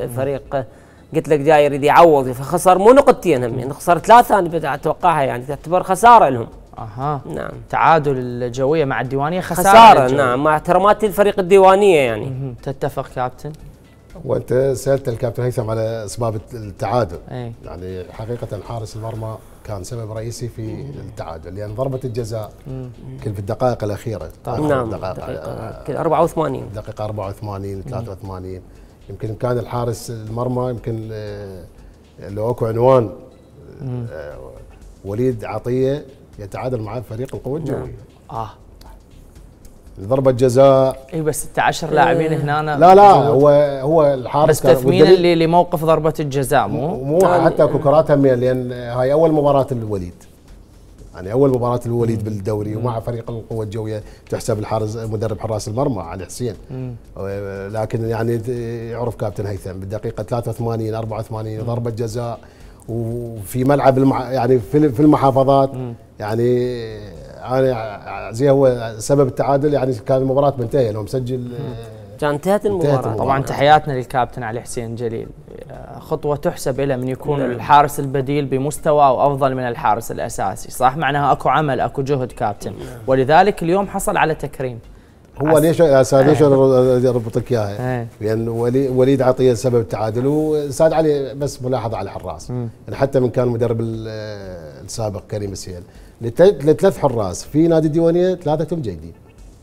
الفريق قلت لك جاي يريد يعوض فخسر مو نقطتين هم يعني خسر ثلاثه انا اتوقعها يعني تعتبر خساره لهم اها نعم تعادل الجويه مع الديوانيه خساره خساره نعم مع احتراماتي الفريق الديوانيه يعني مم. تتفق كابتن وانت سالت الكابتن هيثم على اسباب التعادل أي. يعني حقيقه حارس المرمى كان سبب رئيسي في التعادل لان ضربه الجزاء كل في الدقائق الاخيره طبعا نعم دقائق 84 دقيقه 84 آه، 83 يمكن كان الحارس المرمى يمكن آه، لو اكو عنوان آه، وليد عطيه يتعادل مع فريق القوه نعم. الجويه اه ضربة جزاء اي بس 16 لاعبين إيه. هنا لا لا هو هو الحارس بس تثمين اللي لموقف ضربة الجزاء مو مو حتى كوكرات هم لان هاي اول مباراة الوليد يعني اول مباراه الوليد بالدوري ومع فريق القوه الجويه تحسب الحارس مدرب حراس المرمى علي حسين أه، لكن يعني يعرف كابتن هيثم بالدقيقه 83 84 ضربه جزاء وفي ملعب المع... يعني في المحافظات يعني انا زي هو سبب التعادل يعني كان المباراه منتهيه لو مسجل آه، كان انتهت المباراة. طبعا تحياتنا للكابتن علي حسين جليل خطوة تحسب إلى من يكون نعم. الحارس البديل بمستوى أو أفضل من الحارس الأساسي صح معناها أكو عمل أكو جهد كابتن نعم. ولذلك اليوم حصل على تكريم هو ليش سعد ليش اربط لك اياها؟ لان وليد عطيه سبب تعادل وساد علي بس ملاحظه على الحراس يعني حتى من كان مدرب السابق كريم السهيل لثلاث حراس في نادي الديوانيه ثلاثتهم جيدين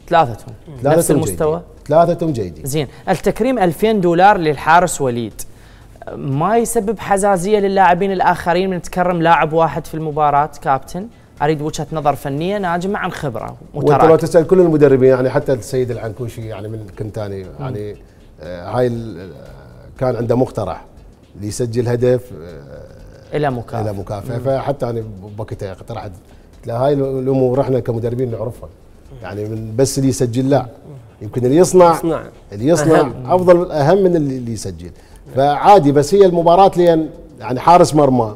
ثلاثتهم نفس المستوى ثلاثتهم جيدين زين التكريم 2000 دولار للحارس وليد ما يسبب حزازيه للاعبين الاخرين من تكرم لاعب واحد في المباراه كابتن اريد وجهه نظر فنيه ناجمه عن خبره وانت لو تسال كل المدربين يعني حتى السيد العنكوشي يعني من كنتاني يعني آه، هاي آه، كان عنده مقترح ليسجل هدف آه، الى مكافاه الى مكافاه فحتى انا بوقتها اقترحت هاي الامور احنا كمدربين نعرفها يعني من بس اللي يسجل لا يمكن اللي يصنع يصنع اللي يصنع أهم. افضل اهم من اللي يسجل فعادي بس هي المباراه لين يعني حارس مرمى